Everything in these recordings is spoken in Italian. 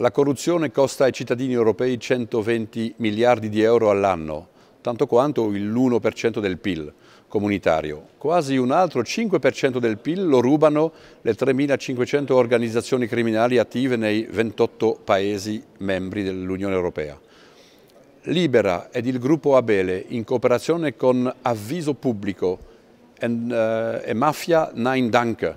La corruzione costa ai cittadini europei 120 miliardi di euro all'anno, tanto quanto l'1% del PIL comunitario. Quasi un altro 5% del PIL lo rubano le 3.500 organizzazioni criminali attive nei 28 Paesi membri dell'Unione Europea. Libera ed il gruppo Abele, in cooperazione con Avviso Pubblico eh, e, uh, Mafia Nein Danke,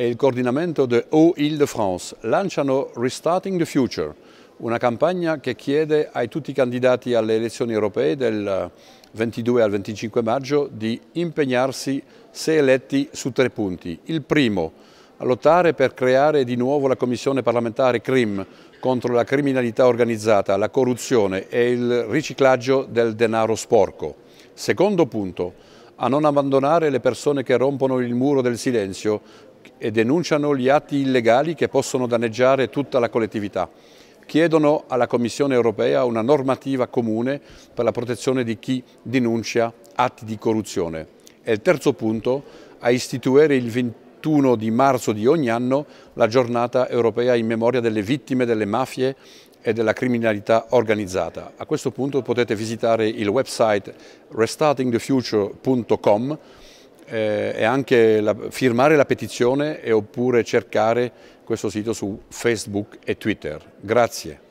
e il coordinamento di O Ile-de-France lanciano Restarting the Future, una campagna che chiede ai tutti i candidati alle elezioni europee del 22 al 25 maggio di impegnarsi, se eletti, su tre punti. Il primo, a lottare per creare di nuovo la Commissione parlamentare CRIM contro la criminalità organizzata, la corruzione e il riciclaggio del denaro sporco. Secondo punto, a non abbandonare le persone che rompono il muro del silenzio e denunciano gli atti illegali che possono danneggiare tutta la collettività. Chiedono alla Commissione europea una normativa comune per la protezione di chi denuncia atti di corruzione. E il terzo punto, a istituire il 21 di marzo di ogni anno la giornata europea in memoria delle vittime delle mafie e della criminalità organizzata. A questo punto potete visitare il website restartingthefuture.com eh, è anche la, firmare la petizione e oppure cercare questo sito su Facebook e Twitter. Grazie.